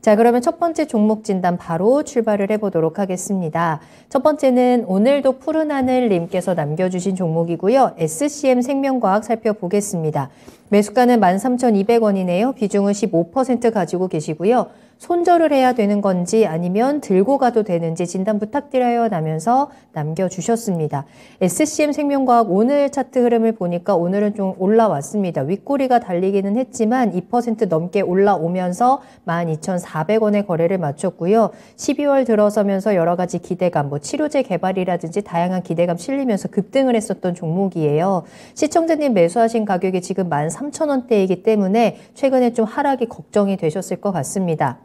자, 그러면 첫 번째 종목 진단 바로 출발을 해보도록 하겠습니다. 첫 번째는 오늘도 푸른 하늘님께서 남겨주신 종목이고요. SCM 생명과학 살펴보겠습니다. 매수가는 13,200원이네요. 비중은 15% 가지고 계시고요. 손절을 해야 되는 건지 아니면 들고 가도 되는지 진단 부탁드려요 라면서 남겨주셨습니다. SCM 생명과학 오늘 차트 흐름을 보니까 오늘은 좀 올라왔습니다. 윗꼬리가 달리기는 했지만 2% 넘게 올라오면서 12,400원의 거래를 마쳤고요. 12월 들어서면서 여러 가지 기대감, 뭐 치료제 개발이라든지 다양한 기대감 실리면서 급등을 했었던 종목이에요. 시청자님 매수하신 가격이 지금 13,000원대이기 때문에 최근에 좀 하락이 걱정이 되셨을 것 같습니다.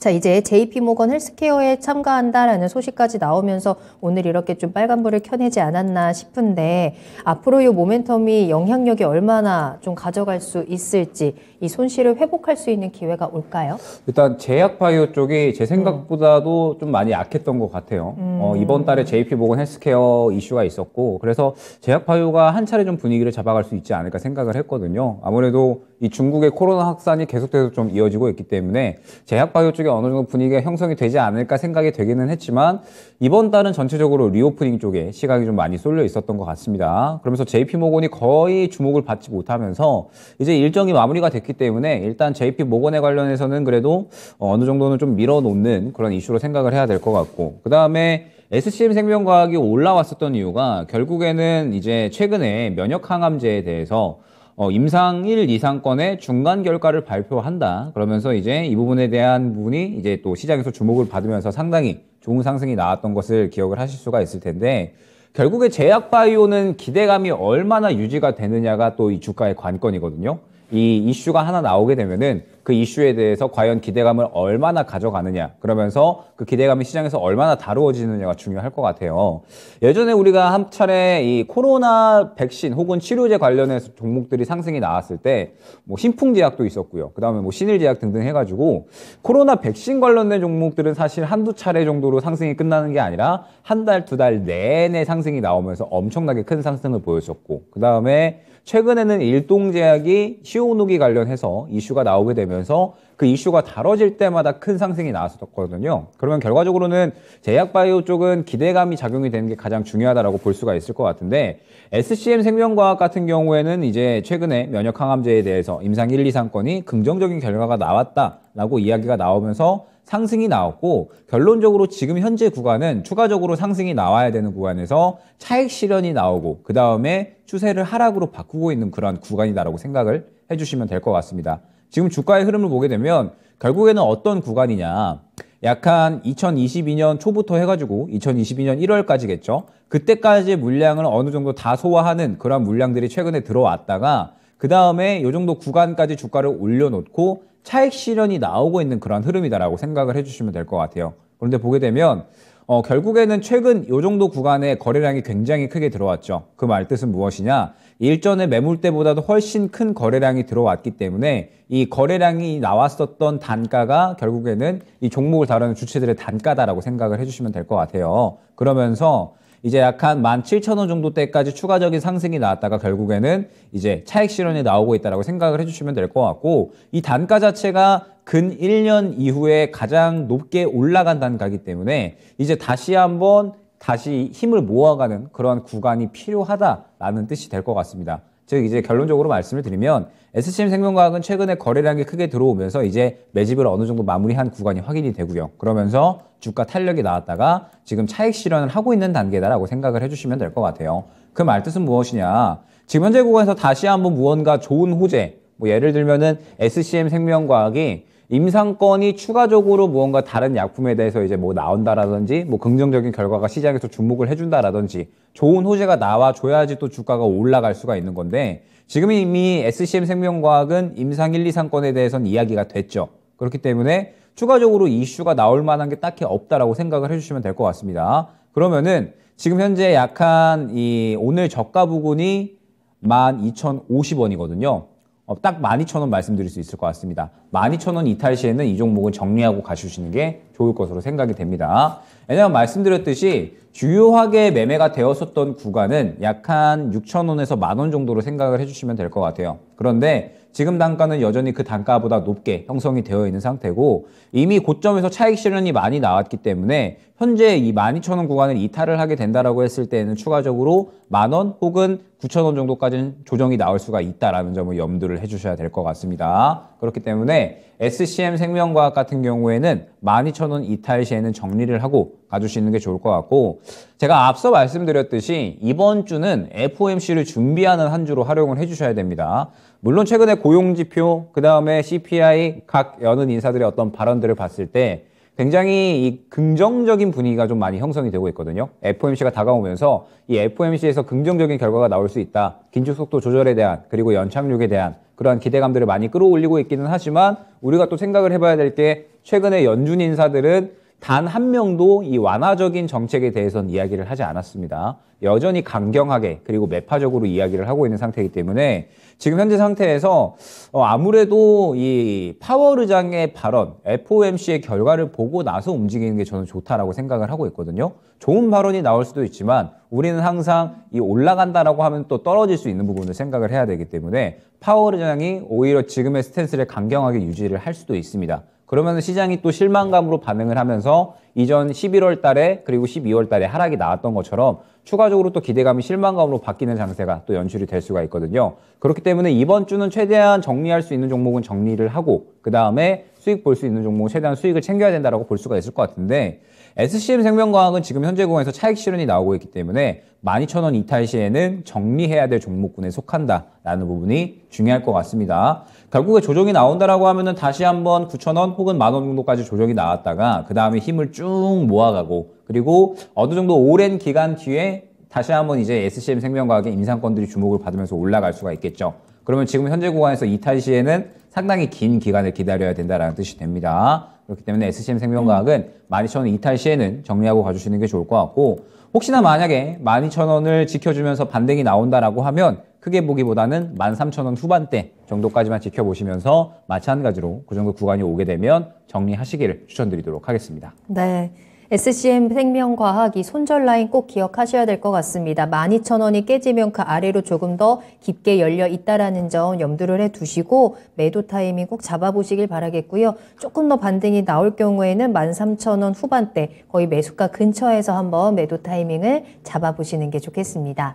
자, 이제 JP 모건 헬스케어에 참가한다라는 소식까지 나오면서 오늘 이렇게 좀 빨간불을 켜내지 않았나 싶은데 앞으로 이 모멘텀이 영향력이 얼마나 좀 가져갈 수 있을지 이 손실을 회복할 수 있는 기회가 올까요? 일단 제약바이오 쪽이 제 생각보다도 음. 좀 많이 약했던 것 같아요. 음. 어, 이번 달에 JP 모건 헬스케어 이슈가 있었고 그래서 제약바이오가 한 차례 좀 분위기를 잡아갈 수 있지 않을까 생각을 했거든요. 아무래도 이 중국의 코로나 확산이 계속돼서 좀 이어지고 있기 때문에 제약바이오 쪽에 어느 정도 분위기가 형성이 되지 않을까 생각이 되기는 했지만 이번 달은 전체적으로 리오프닝 쪽에 시각이 좀 많이 쏠려 있었던 것 같습니다. 그러면서 JP모건이 거의 주목을 받지 못하면서 이제 일정이 마무리가 됐기 때문에 일단 JP모건에 관련해서는 그래도 어느 정도는 좀 밀어놓는 그런 이슈로 생각을 해야 될 것 같고 그 다음에 SCM 생명과학이 올라왔었던 이유가 결국에는 이제 최근에 면역 항암제에 대해서 어, 임상 1 2상 건의 중간 결과를 발표한다. 그러면서 이제 이 부분에 대한 부분이 이제 또 시장에서 주목을 받으면서 상당히 좋은 상승이 나왔던 것을 기억을 하실 수가 있을 텐데 결국에 제약 바이오는 기대감이 얼마나 유지가 되느냐가 또 이 주가의 관건이거든요. 이 이슈가 하나 나오게 되면은 그 이슈에 대해서 과연 기대감을 얼마나 가져가느냐 그러면서 그 기대감이 시장에서 얼마나 다루어지느냐가 중요할 것 같아요. 예전에 우리가 한 차례 이 코로나 백신 혹은 치료제 관련해서 종목들이 상승이 나왔을 때 뭐 신풍제약도 있었고요. 그다음에 뭐 신일제약 등등 해가지고 코로나 백신 관련된 종목들은 사실 한두 차례 정도로 상승이 끝나는 게 아니라 한 달 두달 달 내내 상승이 나오면서 엄청나게 큰 상승을 보여줬고 그다음에 최근에는 일동제약이 시오노기 관련해서 이슈가 나오게 되면 나오면서 그 이슈가 다뤄질 때마다 큰 상승이 나왔었거든요. 그러면 결과적으로는 제약바이오 쪽은 기대감이 작용이 되는 게 가장 중요하다고볼 수가 있을 것 같은데 SCM 생명과학 같은 경우에는 이제 최근에 면역 항암제에 대해서 임상 1, 2, 상권이 긍정적인 결과가 나왔다라고 이야기가 나오면서 상승이 나왔고 결론적으로 지금 현재 구간은 추가적으로 상승이 나와야 되는 구간에서 차익 실현이 나오고 그 다음에 추세를 하락으로 바꾸고 있는 그런 구간이다라고 생각을 해주시면 될 것 같습니다. 지금 주가의 흐름을 보게 되면 결국에는 어떤 구간이냐. 약한 2022년 초부터 해가지고 2022년 1월까지겠죠. 그때까지의 물량을 어느 정도 다 소화하는 그런 물량들이 최근에 들어왔다가 그 다음에 요 정도 구간까지 주가를 올려놓고 차익 실현이 나오고 있는 그런 흐름이다라고 생각을 해주시면 될 것 같아요. 그런데 보게 되면 어, 결국에는 최근 요 정도 구간에 거래량이 굉장히 크게 들어왔죠. 그 말뜻은 무엇이냐? 일전에 매물 때보다도 훨씬 큰 거래량이 들어왔기 때문에 이 거래량이 나왔었던 단가가 결국에는 이 종목을 다루는 주체들의 단가다라고 생각을 해주시면 될 것 같아요. 그러면서 이제 약 한 17,000원 정도 때까지 추가적인 상승이 나왔다가 결국에는 이제 차익 실현이 나오고 있다라고 생각을 해주시면 될 것 같고 이 단가 자체가 근 1년 이후에 가장 높게 올라간 단가기 때문에 이제 다시 한번 다시 힘을 모아가는 그러한 구간이 필요하다라는 뜻이 될 것 같습니다. 즉 이제 결론적으로 말씀을 드리면 SCM 생명과학은 최근에 거래량이 크게 들어오면서 이제 매집을 어느 정도 마무리한 구간이 확인이 되고요. 그러면서 주가 탄력이 나왔다가 지금 차익 실현을 하고 있는 단계다라고 생각을 해주시면 될 것 같아요. 그 말뜻은 무엇이냐? 지금 현재 구간에서 다시 한번 무언가 좋은 호재, 뭐 예를 들면은 SCM 생명과학이 임상권이 추가적으로 무언가 다른 약품에 대해서 이제 뭐 나온다라든지 뭐 긍정적인 결과가 시장에서 주목을 해준다라든지 좋은 호재가 나와줘야지 또 주가가 올라갈 수가 있는 건데 지금 이미 SCM 생명과학은 임상 1, 2상권에 대해서는 이야기가 됐죠. 그렇기 때문에 추가적으로 이슈가 나올 만한 게 딱히 없다라고 생각을 해주시면 될 것 같습니다. 그러면은 지금 현재 약한 이 오늘 저가 부근이 12,050원이거든요. 어, 딱 12,000원 말씀드릴 수 있을 것 같습니다. 12,000원 이탈 시에는 이종목을 정리하고 가주시는 게 좋을 것으로 생각이 됩니다. 왜냐하면 말씀드렸듯이 주요하게 매매가 되었었던 구간은 약한 6,000원에서 만원 정도로 생각을 해주시면 될 것 같아요. 그런데 지금 단가는 여전히 그 단가보다 높게 형성이 되어 있는 상태고 이미 고점에서 차익 실현이 많이 나왔기 때문에 현재 이 12,000원 구간을 이탈을 하게 된다라고 했을 때에는 추가적으로 만원 혹은 9천원 정도까지는 조정이 나올 수가 있다라는 점을 염두를 해주셔야 될 것 같습니다. 그렇기 때문에 SCM 생명과학 같은 경우에는 12,000원 이탈 시에는 정리를 하고 가주시는 게 좋을 것 같고 제가 앞서 말씀드렸듯이 이번 주는 FOMC를 준비하는 한 주로 활용을 해주셔야 됩니다. 물론 최근에 고용지표, 그 다음에 CPI 각 여는 인사들의 어떤 발언들을 봤을 때 굉장히 이 긍정적인 분위기가 좀 많이 형성이 되고 있거든요. FOMC가 다가오면서 이 FOMC에서 긍정적인 결과가 나올 수 있다. 긴축 속도 조절에 대한 그리고 연착륙에 대한 그러한 기대감들을 많이 끌어올리고 있기는 하지만 우리가 또 생각을 해봐야 될 게 최근에 연준 인사들은 단한 명도 이 완화적인 정책에 대해서는 이야기를 하지 않았습니다. 여전히 강경하게 그리고 매파적으로 이야기를 하고 있는 상태이기 때문에 지금 현재 상태에서 어, 아무래도 이파워르장의 발언, FOMC의 결과를 보고 나서 움직이는 게 저는 좋다라고 생각을 하고 있거든요. 좋은 발언이 나올 수도 있지만 우리는 항상 이 올라간다라고 하면 또 떨어질 수 있는 부분을 생각을 해야 되기 때문에 파워르장이 오히려 지금의 스탠스를 강경하게 유지를 할 수도 있습니다. 그러면 시장이 또 실망감으로 반응을 하면서 이전 11월 달에 그리고 12월 달에 하락이 나왔던 것처럼 추가적으로 또 기대감이 실망감으로 바뀌는 장세가 또 연출이 될 수가 있거든요. 그렇기 때문에 이번 주는 최대한 정리할 수 있는 종목은 정리를 하고 그 다음에 수익 볼 수 있는 종목은 최대한 수익을 챙겨야 된다고볼 수가 있을 것 같은데 SCM 생명과학은 지금 현재 공에서 항 차익 실현이 나오고 있기 때문에 12,000원 이탈 시에는 정리해야 될 종목군에 속한다라는 부분이 중요할 것 같습니다. 결국에 조정이 나온다라고 하면은 다시 한번 9,000원 혹은 만원 정도까지 조정이 나왔다가 그 다음에 힘을 쭉 모아가고 그리고 어느 정도 오랜 기간 뒤에 다시 한번 이제 SCM 생명과학의 임상권들이 주목을 받으면서 올라갈 수가 있겠죠. 그러면 지금 현재 구간에서 이탈 시에는 상당히 긴 기간을 기다려야 된다라는 뜻이 됩니다. 그렇기 때문에 SCM 생명과학은 12,000원 음. 이탈 시에는 정리하고 가주시는 게 좋을 것 같고 혹시나 만약에 12,000원을 지켜주면서 반등이 나온다라고 하면 크게 보기보다는 13,000원 후반대 정도까지만 지켜보시면서 마찬가지로 그 정도 구간이 오게 되면 정리하시기를 추천드리도록 하겠습니다. 네. SCM 생명과학이 손절 라인 꼭 기억하셔야 될 것 같습니다. 12,000원이 깨지면 그 아래로 조금 더 깊게 열려 있다라는 점 염두를 해 두시고 매도 타이밍 꼭 잡아보시길 바라겠고요. 조금 더 반등이 나올 경우에는 13,000원 후반대 거의 매수가 근처에서 한번 매도 타이밍을 잡아보시는 게 좋겠습니다.